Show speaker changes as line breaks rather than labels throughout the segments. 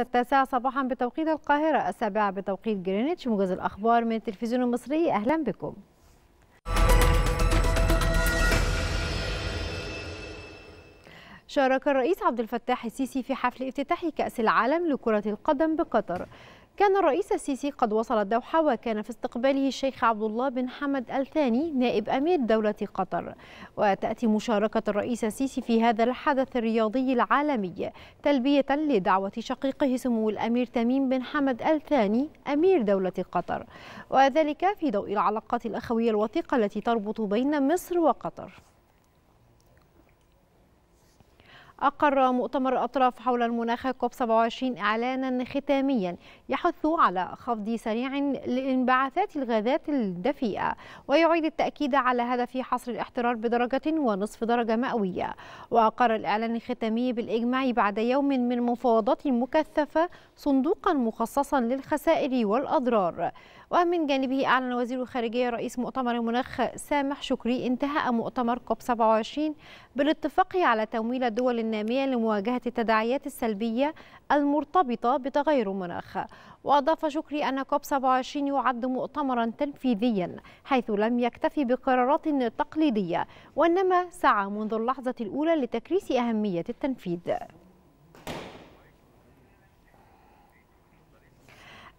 التاسعة صباحا بتوقيت القاهرة السابعة بتوقيت جرينتش موجز الأخبار من التلفزيون المصري أهلا بكم شارك الرئيس عبد الفتاح السيسي في حفل افتتاح كأس العالم لكرة القدم بقطر كان الرئيس السيسي قد وصل الدوحة وكان في استقباله الشيخ عبد الله بن حمد الثاني نائب أمير دولة قطر وتأتي مشاركة الرئيس السيسي في هذا الحدث الرياضي العالمي تلبية لدعوة شقيقه سمو الأمير تميم بن حمد الثاني أمير دولة قطر وذلك في ضوء العلاقات الأخوية الوثيقة التي تربط بين مصر وقطر أقر مؤتمر الأطراف حول المناخ كوب 27 إعلانا ختاميا يحث على خفض سريع لانبعاثات الغازات الدفيئة ويعيد التأكيد على هدف حصر الاحترار بدرجة ونصف درجة مئوية وأقر الإعلان الختامي بالإجماع بعد يوم من مفاوضات مكثفة صندوقا مخصصا للخسائر والأضرار ومن جانبه أعلن وزير الخارجية رئيس مؤتمر المناخ سامح شكري انتهاء مؤتمر كوب 27 بالاتفاق على تمويل دول النامية لمواجهة التداعيات السلبية المرتبطة بتغير المناخ وأضاف شكري أن كوب 27 يعد مؤتمرا تنفيذيا حيث لم يكتفي بقرارات تقليدية وإنما سعى منذ اللحظة الأولى لتكريس أهمية التنفيذ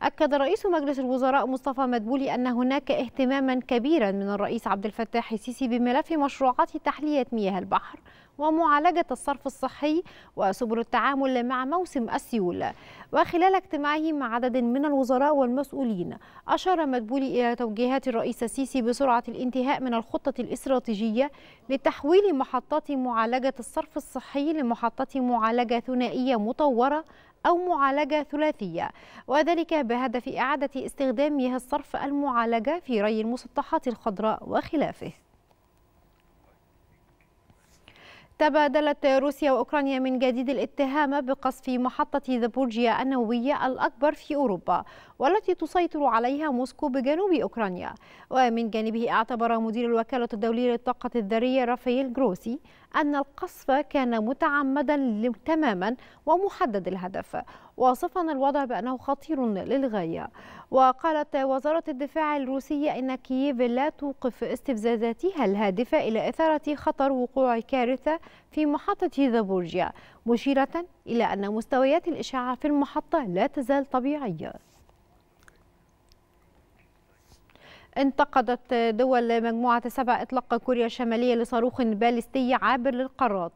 أكد رئيس مجلس الوزراء مصطفى مدبولي أن هناك اهتماما كبيرا من الرئيس عبد الفتاح السيسي بملف مشروعات تحلية مياه البحر ومعالجة الصرف الصحي وسبل التعامل مع موسم السيول وخلال اجتماعه مع عدد من الوزراء والمسؤولين أشار مدبولي إلى توجيهات الرئيس السيسي بسرعة الانتهاء من الخطة الاستراتيجية لتحويل محطات معالجة الصرف الصحي لمحطة معالجة ثنائية مطورة أو معالجة ثلاثية وذلك بهدف إعادة استخدام مياه الصرف المعالجة في ري المسطحات الخضراء وخلافه تبادلت روسيا وأوكرانيا من جديد الاتهام بقصف محطة زابورجيا النووية الأكبر في أوروبا والتي تسيطر عليها موسكو بجنوب أوكرانيا ومن جانبه اعتبر مدير الوكالة الدولية للطاقة الذرية رافائيل جروسي أن القصف كان متعمدا تماما ومحدد الهدف واصفا الوضع بأنه خطير للغاية وقالت وزارة الدفاع الروسية إن كييف لا توقف استفزازاتها الهادفة إلى إثارة خطر وقوع كارثة في محطة زابورجيا مشيرة إلى أن مستويات الإشعاع في المحطة لا تزال طبيعية انتقدت دول مجموعة السبع إطلاق كوريا الشمالية لصاروخ باليستي عابر للقارات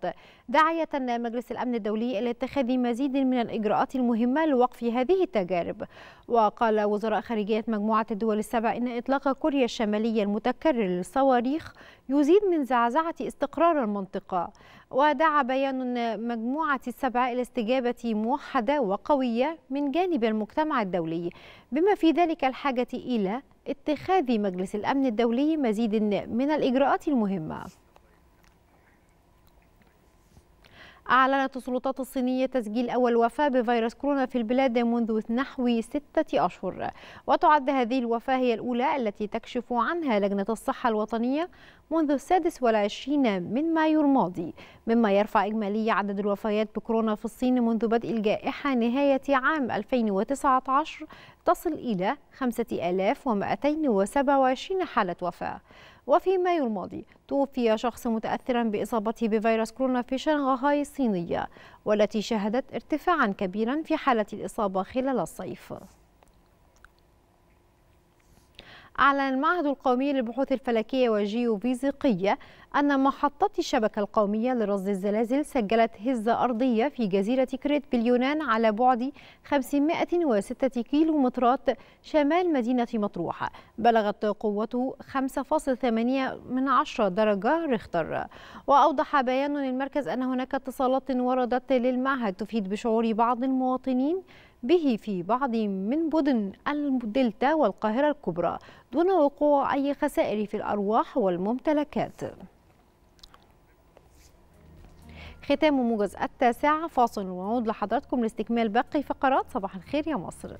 داعية مجلس الأمن الدولي إلى اتخاذ مزيد من الإجراءات المهمة لوقف هذه التجارب وقال وزراء خارجية مجموعة الدول السبع إن إطلاق كوريا الشمالية المتكرر للصواريخ يزيد من زعزعة استقرار المنطقة ودعا بيان مجموعة السبع إلى استجابة موحدة وقوية من جانب المجتمع الدولي بما في ذلك الحاجة إلى اتخاذ مجلس الأمن الدولي مزيد من الإجراءات المهمة أعلنت السلطات الصينية تسجيل أول وفاة بفيروس كورونا في البلاد منذ نحو ستة أشهر وتعد هذه الوفاة هي الأولى التي تكشف عنها لجنة الصحة الوطنية منذ السادس والعشرين من مايو الماضي مما يرفع إجمالي عدد الوفيات بكورونا في الصين منذ بدء الجائحة نهاية عام 2019 تصل إلى 5227 حالة وفاة وفي مايو الماضي توفي شخص متأثرا بإصابته بفيروس كورونا في شنغهاي الصينية والتي شهدت ارتفاعا كبيرا في حالة الإصابة خلال الصيف أعلن المعهد القومي للبحوث الفلكية والجيوفيزيقية أن محطة الشبكة القومية لرصد الزلازل سجلت هزة أرضية في جزيرة كريت باليونان على بعد 506 كيلومترات شمال مدينة مطروح بلغت قوته 5.8 من عشرة درجة ريختر وأوضح بيان للمركز أن هناك اتصالات وردت للمعهد تفيد بشعور بعض المواطنين به في بعض من مدن الدلتا والقاهرة الكبرى دون وقوع أي خسائر في الأرواح والممتلكات ختام موجز التاسع فاصل ونعود لحضراتكم لاستكمال باقي فقرات صباح الخير يا مصر